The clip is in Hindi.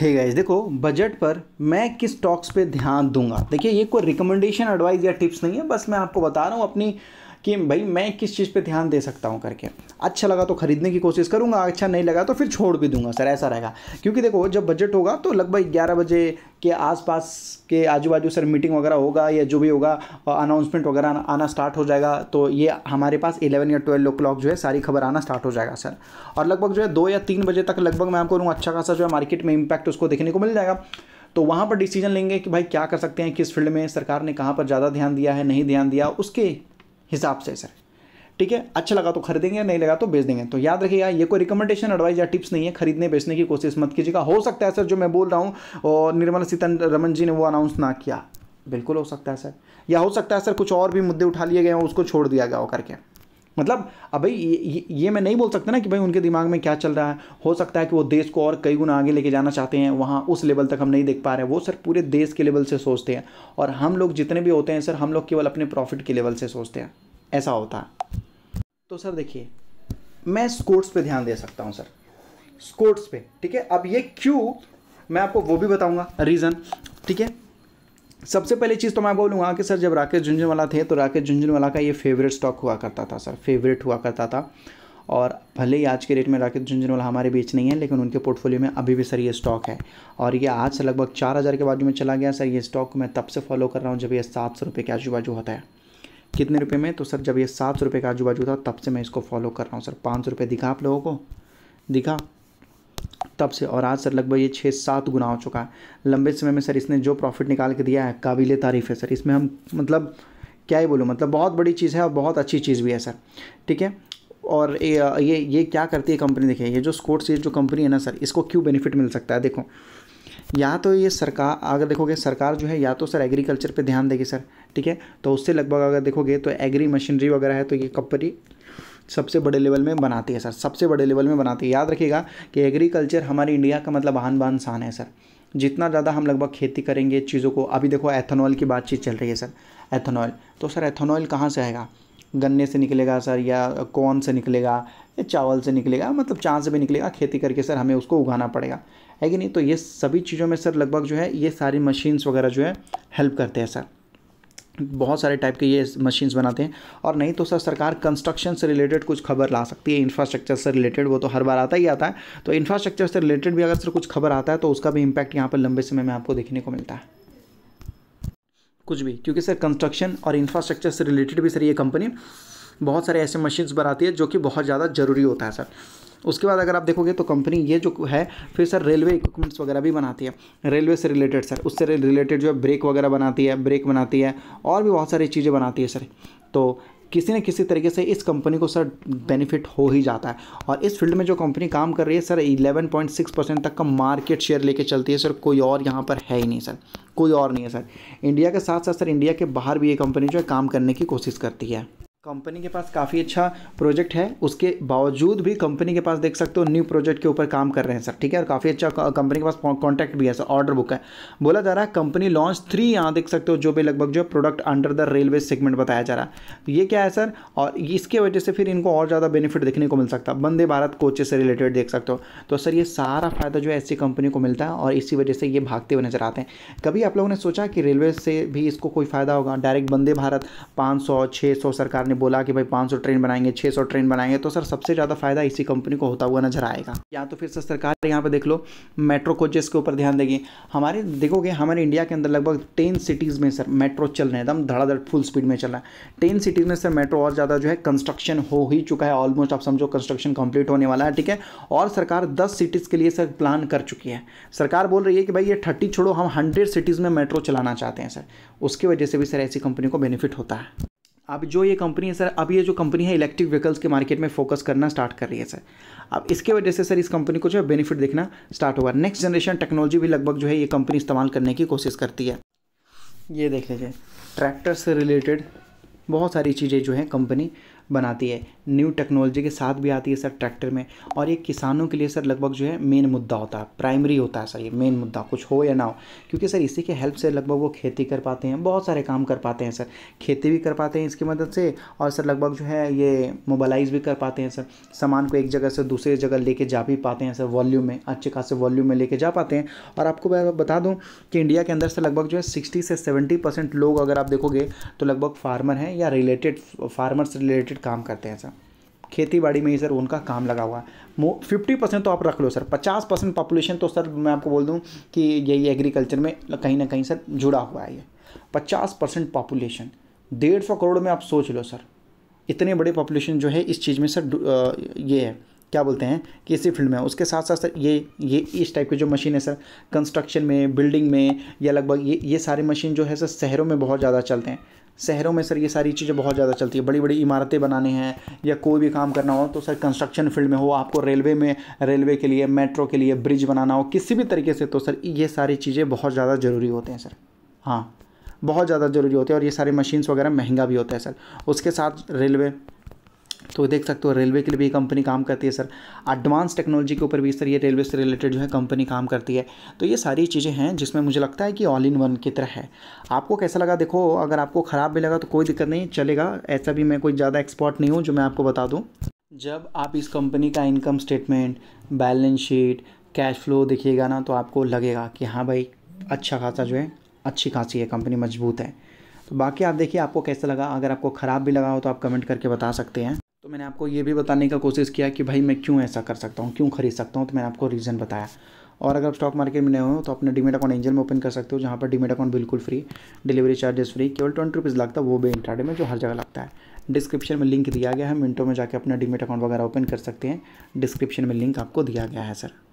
हे गाइस देखो बजट पर मैं किस स्टॉक्स पे ध्यान दूंगा देखिए ये कोई रिकमेंडेशन एडवाइस या टिप्स नहीं है बस मैं आपको बता रहा हूँ अपनी कि भाई मैं किस चीज़ पे ध्यान दे सकता हूँ करके अच्छा लगा तो खरीदने की कोशिश करूँगा अच्छा नहीं लगा तो फिर छोड़ भी दूंगा सर ऐसा रहेगा क्योंकि देखो जब बजट होगा तो लगभग ग्यारह बजे के आसपास के आजू बाजू सर मीटिंग वगैरह होगा या जो भी होगा अनाउंसमेंट वगैरह आना स्टार्ट हो जाएगा तो ये हमारे पास इलेवन या ट्वेल्व ओ क्लॉक जो है सारी खबर आना स्टार्ट हो जाएगा सर और लगभग जो है दो या तीन बजे तक लगभग मैं आपको अच्छा खासा जो है मार्केट में इम्पैक्ट उसको देखने को मिल जाएगा तो वहाँ पर डिसीजन लेंगे कि भाई क्या कर सकते हैं किस फील्ड में सरकार ने कहाँ पर ज़्यादा ध्यान दिया है नहीं ध्यान दिया उसके हिसाब से सर ठीक है अच्छा लगा तो खरीदेंगे नहीं लगा तो बेच देंगे तो याद रखिएगा ये कोई रिकमेंडेशन एडवाइस या टिप्स नहीं है खरीदने बेचने की कोशिश मत कीजिएगा हो सकता है सर जो मैं बोल रहा हूँ और निर्मला सीतारमन जी ने वो अनाउंस ना किया बिल्कुल हो सकता है सर या हो सकता है सर कुछ और भी मुद्दे उठा लिए गए हैं उसको छोड़ दिया गया हो करके मतलब अब भाई ये, ये मैं नहीं बोल सकता ना कि भाई उनके दिमाग में क्या चल रहा है हो सकता है कि वो देश को और कई गुना आगे लेके जाना चाहते हैं वहाँ उस लेवल तक हम नहीं देख पा रहे हैं वो सर पूरे देश के लेवल से सोचते हैं और हम लोग जितने भी होते हैं सर हम लोग केवल अपने प्रॉफिट के लेवल से सोचते हैं ऐसा होता है तो सर देखिए मैं स्कोर्ट्स पर ध्यान दे सकता हूँ सर स्कोर्ट्स पर ठीक है अब ये क्यों मैं आपको वो भी बताऊँगा रीज़न ठीक है सबसे पहली चीज़ तो मैं बोलूँगा कि सर जब राकेश झुंझुनवाला थे तो राकेश झुंझुनवाला का ये फेवरेट स्टॉक हुआ करता था सर फेवरेट हुआ करता था और भले ही आज के डेट में राकेश झुंझुनवाला हमारे बीच नहीं है लेकिन उनके पोर्टफोलियो में अभी भी सर ये स्टॉक है और ये आज से लगभग चार हज़ार के बाजू में चला गया सर ये स्टॉक मैं तब से फॉलो कर रहा हूँ जब ये सात सौ रुपये के आजू बाजू होता है कितने रुपये में तो सर जब ये सात सौ रुपये के आजू बाजू था तब से मैं इसको फॉलो कर रहा हूँ सर पाँच सौ रुपये दिखा आप लोगों को दिखा तब से और आज सर लगभग ये छः सात गुना हो चुका है लंबे समय में सर इसने जो प्रॉफिट निकाल के दिया है काबिल तारीफ़ है सर इसमें हम मतलब क्या ही बोलूँ मतलब बहुत बड़ी चीज़ है और बहुत अच्छी चीज़ भी है सर ठीक है और ये ये ये क्या करती है कंपनी देखिए ये जो स्कोर्ट्स ये जो कंपनी है ना सर इसको क्यों बेनिफिट मिल सकता है देखो या तो ये सरकार अगर देखोगे सरकार जो है या तो सर एग्रीकल्चर पे ध्यान देगी सर ठीक है तो उससे लगभग अगर देखोगे तो एग्री मशीनरी वगैरह है तो ये कंपनी सबसे बड़े लेवल में बनाती है सर सबसे बड़े लेवल में बनाती है याद रखिएगा कि एग्रीकल्चर हमारी इंडिया का मतलब आन बान शान है सर जितना ज़्यादा हम लगभग खेती करेंगे चीज़ों को अभी देखो एथेनॉल की बातचीत चल रही है सर एथेनॉल तो सर एथेनॉल कहाँ से आएगा गन्ने से निकलेगा सर या कॉर्न से निकलेगा या चावल से निकलेगा मतलब चाँद से भी निकलेगा खेती करके सर हमें उसको उगाना पड़ेगा है कि नहीं तो ये सभी चीज़ों में सर लगभग जो है ये सारी मशीन्स वगैरह जो है हेल्प करते हैं सर बहुत सारे टाइप के ये मशीन्स बनाते हैं और नहीं तो सर सरकार कंस्ट्रक्शन से रिलेटेड कुछ खबर ला सकती है इंफ्रास्ट्रक्चर से रिलेटेड वो तो हर बार आता ही आता है तो इंफ्रास्ट्रक्चर से रिलेटेड भी अगर सर कुछ खबर आता है तो उसका भी इम्पैक्ट यहाँ पर लंबे समय में आपको देखने को मिलता है कुछ भी क्योंकि सर कंस्ट्रक्शन और इंफ्रास्ट्रक्चर से रिलेटेड भी सर ये कंपनी बहुत सारे ऐसे मशीन्स बनाती है जो कि बहुत ज़्यादा ज़रूरी होता है सर उसके बाद अगर आप देखोगे तो कंपनी ये जो है फिर सर रेलवे इक्विपमेंट्स वगैरह भी बनाती है रेलवे से रिलेटेड सर उससे रिलेटेड जो है ब्रेक वगैरह बनाती है ब्रेक बनाती है और भी बहुत सारी चीज़ें बनाती है सर तो किसी न किसी तरीके से इस कंपनी को सर बेनिफिट हो ही जाता है और इस फील्ड में जो कंपनी काम कर रही है सर 11.6 परसेंट तक का मार्केट शेयर लेके चलती है सर कोई और यहाँ पर है ही नहीं सर कोई और नहीं है सर इंडिया के साथ साथ सर इंडिया के बाहर भी ये कंपनी जो है काम करने की कोशिश करती है कंपनी के पास काफ़ी अच्छा प्रोजेक्ट है उसके बावजूद भी कंपनी के पास देख सकते हो न्यू प्रोजेक्ट के ऊपर काम कर रहे हैं सर ठीक है और काफ़ी अच्छा कंपनी के पास कॉन्टैक्ट भी है सर ऑर्डर बुक है बोला जा रहा है कंपनी लॉन्च थ्री यहाँ देख सकते हो जो भी लगभग जो product under the railway segment बताया जा रहा है तो ये क्या है सर और इसके वजह से फिर इनको और ज़्यादा बेनिफिट देखने को मिल सकता है वंदे भारत कोचेज से रिलेटेड देख सकते हो तो सर ये सारा फ़ायदा जो है ऐसी कंपनी को मिलता है और इसी वजह से ये भागते हुए नजर आते हैं कभी आप लोगों ने सोचा कि रेलवे से भी इसको कोई फ़ायदा होगा डायरेक्ट वंदे भारत पाँच सौ सरकार ने बोला कि भाई 500 ट्रेन बनाएंगे 600 ट्रेन बनाएंगे तो सर सबसे ज़्यादा फायदा इसी कंपनी को होता हुआ नजर आएगा या तो फिर सर सरकार यहाँ पर देख लो मेट्रो कोचेस के ऊपर ध्यान देगी हमारे देखोगे हमारे इंडिया के अंदर लगभग टेन सिटीज़ में सर मेट्रो चल रहे हैं एकदम धड़ाधड़ फुल स्पीड में चल रहा है टेन सिटीज़ में सर मेट्रो और ज़्यादा जो है कंस्ट्रक्शन हो ही चुका है ऑलमोस्ट आप समझो कंस्ट्रक्शन कंप्लीट होने वाला है ठीक है और सरकार दस सिटीज़ के लिए सर प्लान कर चुकी है सरकार बोल रही है कि भाई ये थर्टी छोड़ो हम हंड्रेड सिटीज़ में मेट्रो चलाना चाहते हैं सर उसकी वजह से भी सर ऐसी कंपनी को बेनिफिट होता है अब जो ये कंपनी है सर अब ये जो कंपनी है इलेक्ट्रिक व्हीकल्स के मार्केट में फोकस करना स्टार्ट कर रही है सर अब इसके वजह से सर इस कंपनी को जो है बेनिफिट देखना स्टार्ट होगा नेक्स्ट जनरेशन टेक्नोलॉजी भी लगभग जो है ये कंपनी इस्तेमाल करने की कोशिश करती है ये देख लीजिए ट्रैक्टर से रिलेटेड बहुत सारी चीज़ें जो हैं कंपनी बनाती है न्यू टेक्नोलॉजी के साथ भी आती है सर ट्रैक्टर में और ये किसानों के लिए सर लगभग जो है मेन मुद्दा होता है प्राइमरी होता है सर ये मेन मुद्दा कुछ हो या ना हो क्योंकि सर इसी के हेल्प से लगभग वो खेती कर पाते हैं बहुत सारे काम कर पाते हैं सर खेती भी कर पाते हैं इसकी मदद से और सर लगभग जो है ये मोबालाइज भी कर पाते हैं सर सामान को एक जगह से दूसरी जगह लेके जा भी पाते हैं सर वॉल्यूम में अच्छे खासे वॉल्यूम में लेके जा पाते हैं और आपको मैं बता दूँ कि इंडिया के अंदर से लगभग जो है सिक्सटी से सेवेंटी परसेंट लोग अगर आप देखोगे तो लगभग फार्मर हैं या रिलेटेड फार्मर से रिलेटेड रिलेटेड काम करते हैं सर खेती बाड़ी में ही सर उनका काम लगा हुआ है फिफ्टी परसेंट तो आप रख लो सर पचास परसेंट पॉपुलेशन तो सर मैं आपको बोल दूँ कि यही एग्रीकल्चर में कहीं ना कहीं सर जुड़ा हुआ है ये पचास परसेंट पॉपुलेशन डेढ़ सौ करोड़ में आप सोच लो सर इतने बड़े पॉपुलेशन जो है इस चीज़ में सर ये है क्या बोलते हैं कि इसी फील्ड में उसके साथ साथ सर ये ये इस टाइप की जो मशीन है सर कंस्ट्रक्शन में बिल्डिंग में या लगभग ये ये सारे मशीन जो है सर शहरों में बहुत ज़्यादा चलते हैं शहरों में सर ये सारी चीज़ें बहुत ज़्यादा चलती है बड़ी बड़ी इमारतें बनाने हैं या कोई भी काम करना हो तो सर कंस्ट्रक्शन फील्ड में हो आपको रेलवे में रेलवे के लिए मेट्रो के लिए ब्रिज बनाना हो किसी भी तरीके से तो सर ये सारी चीज़ें बहुत ज़्यादा ज़रूरी होते हैं सर हाँ बहुत ज़्यादा ज़रूरी होते हैं और ये सारे मशीन्स वगैरह महंगा भी होता है सर उसके साथ रेलवे तो देख सकते हो रेलवे के लिए भी कंपनी काम करती है सर एडवांस टेक्नोलॉजी के ऊपर भी सर ये रेलवे से रिलेटेड जो है कंपनी काम करती है तो ये सारी चीज़ें हैं जिसमें मुझे लगता है कि ऑल इन वन की तरह है आपको कैसा लगा देखो अगर आपको ख़राब भी लगा तो कोई दिक्कत नहीं चलेगा ऐसा भी मैं कोई ज़्यादा एक्सपर्ट नहीं हूँ जो मैं आपको बता दूँ जब आप इस कंपनी का income statement balance sheet cash flow देखिएगा ना तो आपको लगेगा कि हाँ भाई अच्छा खासा जो है अच्छी खासी है कंपनी मजबूत है तो बाकी आप देखिए आपको कैसा लगा अगर आपको ख़राब भी लगा हो तो आप कमेंट करके बता सकते हैं तो मैंने आपको ये भी बताने का कोशिश किया कि भाई मैं क्यों ऐसा कर सकता हूँ क्यों खरीद सकता हूँ तो मैंने आपको रीज़न बताया और अगर आप स्टॉक मार्केट में नए हो तो अपने डीमेट अकाउंट एंजल में ओपन कर सकते हो जहाँ पर डीमेट अकाउंट बिल्कुल फ्री डिलीवरी चार्जेस फ्री केवल ट्वेंटी रुपीज़ लगता है वो भी इंट्राडे में जो हर जगह लगता है डिस्क्रिप्शन में लिंक दिया गया है मिनटों में जाकर अपना डीमेट अकाउंट वगैरह ओपन कर सकते हैं डिस्क्रिप्शन में लिंक आपको दिया गया है सर